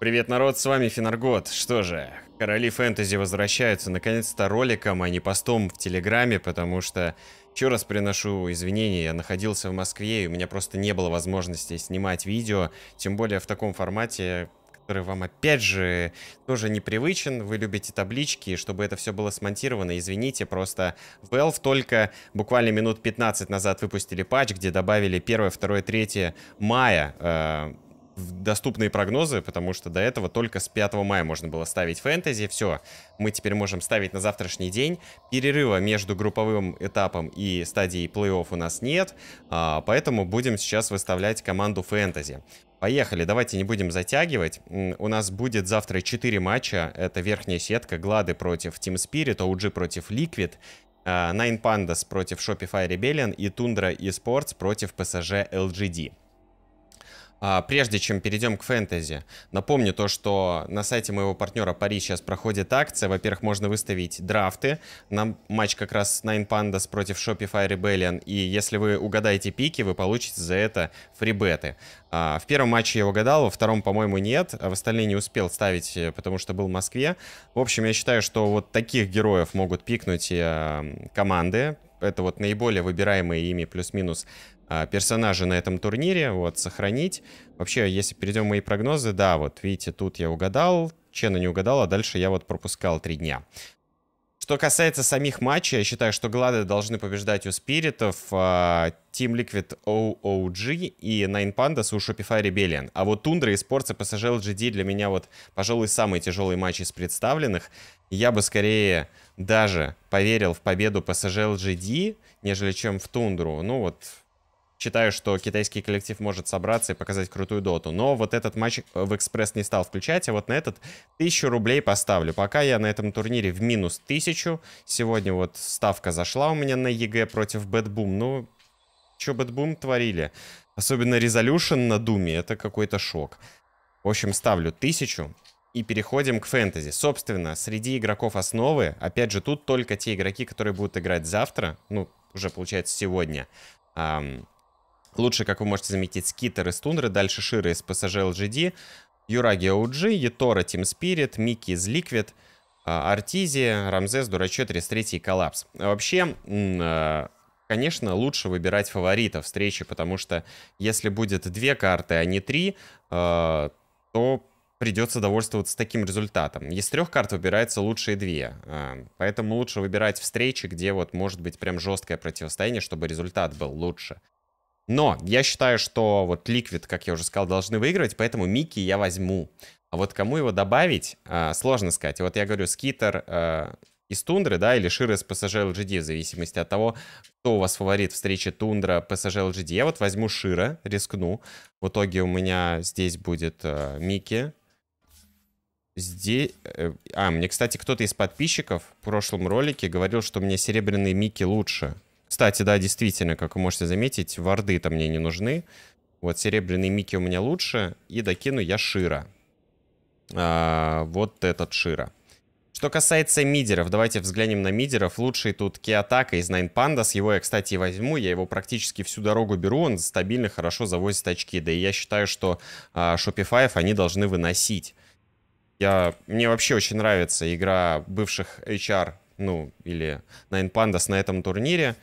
Привет, народ, с вами Финаргот. Что же, короли фэнтези возвращаются наконец-то роликом, а не постом в Телеграме, потому что, еще раз приношу извинения, я находился в Москве, и у меня просто не было возможности снимать видео, тем более в таком формате, который вам опять же тоже непривычен, вы любите таблички, чтобы это все было смонтировано, извините, просто Valve только буквально минут 15 назад выпустили патч, где добавили 1, 2, 3 мая э, доступные прогнозы, потому что до этого только с 5 мая можно было ставить фэнтези. Все, мы теперь можем ставить на завтрашний день. Перерыва между групповым этапом и стадией плей-офф у нас нет, а, поэтому будем сейчас выставлять команду фэнтези. Поехали, давайте не будем затягивать. У нас будет завтра 4 матча. Это верхняя сетка, Глады против Team Spirit, OG против Liquid, Nine Pandas против Shopify Rebellion и Tundra Esports против PSG LGD. А, прежде чем перейдем к фэнтези, напомню то, что на сайте моего партнера Пари сейчас проходит акция. Во-первых, можно выставить драфты. Нам матч как раз Nine Pandas против Shopify Rebellion. И если вы угадаете пики, вы получите за это фрибеты. А, в первом матче я угадал, во втором, по-моему, нет. А в остальные не успел ставить, э, потому что был в Москве. В общем, я считаю, что вот таких героев могут пикнуть э, команды это вот наиболее выбираемые ими плюс-минус а, персонажи на этом турнире, вот, сохранить. Вообще, если перейдем в мои прогнозы, да, вот, видите, тут я угадал, Чена не угадал, а дальше я вот пропускал три дня. Что касается самих матчей, я считаю, что Глады должны побеждать у Спиритов, а, Team Liquid OOG и Nine Pandas у Shopify Rebellion. А вот Тундра и Sports и PSG LGD для меня вот, пожалуй, самый тяжелый матч из представленных я бы скорее даже поверил в победу PSG LGD, нежели чем в Тундру. Ну вот, считаю, что китайский коллектив может собраться и показать крутую доту. Но вот этот матч э, в экспресс не стал включать, а вот на этот 1000 рублей поставлю. Пока я на этом турнире в минус 1000. Сегодня вот ставка зашла у меня на ЕГЭ против Бэтбум. Ну, что Бэтбум творили? Особенно Resolution на Думе, это какой-то шок. В общем, ставлю 1000. И переходим к фэнтези. Собственно, среди игроков основы, опять же, тут только те игроки, которые будут играть завтра, ну, уже получается сегодня. Эм, лучше, как вы можете заметить, Скитер из Тундры, дальше Шира из ПСЖ LGD, Юраги OG, Етора Team Spirit, Микки из Liquid, а, Артизи, Рамзес, Дурачо, 33 и Коллапс. Вообще, э, конечно, лучше выбирать фаворитов встречи, потому что если будет две карты, а не три, э, то придется довольствоваться таким результатом. Из трех карт выбираются лучшие две. А, поэтому лучше выбирать встречи, где вот может быть прям жесткое противостояние, чтобы результат был лучше. Но я считаю, что вот Ликвид, как я уже сказал, должны выигрывать, поэтому Микки я возьму. А вот кому его добавить, а, сложно сказать. Вот я говорю, Скитер а, из Тундры, да, или Шир из PSG LGD, в зависимости от того, кто у вас фаворит встречи Тундра, PSG LGD. Я вот возьму Шира, рискну. В итоге у меня здесь будет э, Микки, Здесь... Э, а, мне, кстати, кто-то из подписчиков в прошлом ролике говорил, что мне серебряные мики лучше. Кстати, да, действительно, как вы можете заметить, варды-то мне не нужны. Вот серебряные мики у меня лучше. И докину я Шира. А, вот этот Шира. Что касается мидеров, давайте взглянем на мидеров. Лучший тут Киатака из Nine Pandas. Его я, кстати, и возьму. Я его практически всю дорогу беру. Он стабильно хорошо завозит очки. Да и я считаю, что а, Shopify они должны выносить. Я, мне вообще очень нравится игра бывших HR, ну, или Nine Pandas на этом турнире.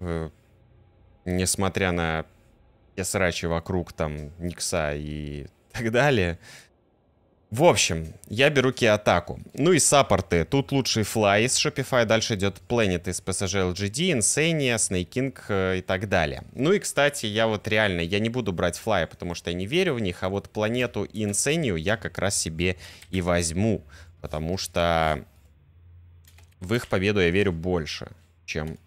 Э, несмотря на все срачи вокруг там Никса и так далее. В общем, я беру Атаку. Ну и саппорты. Тут лучший Fly из Shopify, дальше идет Planet из PSG LGD, Insania, Snake King э, и так далее. Ну и, кстати, я вот реально, я не буду брать Fly, потому что я не верю в них, а вот Планету и Insania я как раз себе и возьму, потому что в их победу я верю больше, чем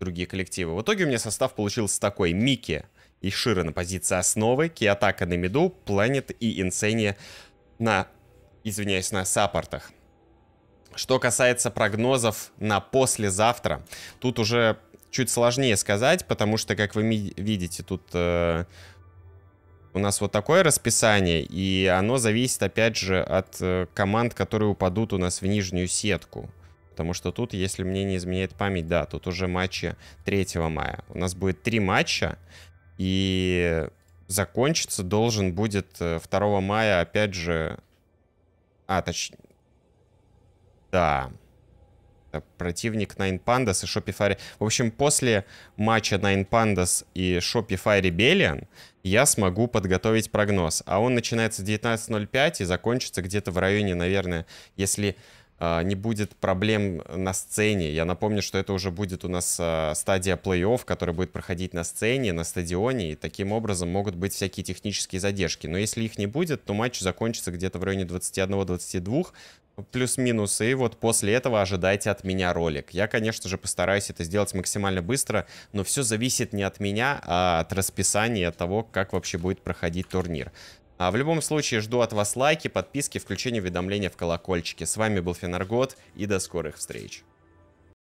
другие коллективы. В итоге у меня состав получился такой. Микки и Широ на позиции основы, Киатака на миду, Планет и Инсения на, извиняюсь, на саппортах. Что касается прогнозов на послезавтра, тут уже чуть сложнее сказать, потому что, как вы видите, тут э, у нас вот такое расписание, и оно зависит, опять же, от э, команд, которые упадут у нас в нижнюю сетку. Потому что тут, если мне не изменяет память, да, тут уже матчи 3 мая. У нас будет три матча, и закончиться должен будет 2 э, мая, опять же... А, точнее... Да. Противник Nine Pandas и Shopify... В общем, после матча Nine Pandas и Shopify Rebellion я смогу подготовить прогноз. А он начинается 19.05 и закончится где-то в районе, наверное, если а, не будет проблем на сцене. Я напомню, что это уже будет у нас а, стадия плей-офф, которая будет проходить на сцене, на стадионе, и таким образом могут быть всякие технические задержки. Но если их не будет, то матч закончится где-то в районе 21-22, плюс-минус, и вот после этого ожидайте от меня ролик. Я, конечно же, постараюсь это сделать максимально быстро, но все зависит не от меня, а от расписания, от того, как вообще будет проходить турнир. А в любом случае, жду от вас лайки, подписки, включение уведомления в колокольчики. С вами был Фенаргот и до скорых встреч.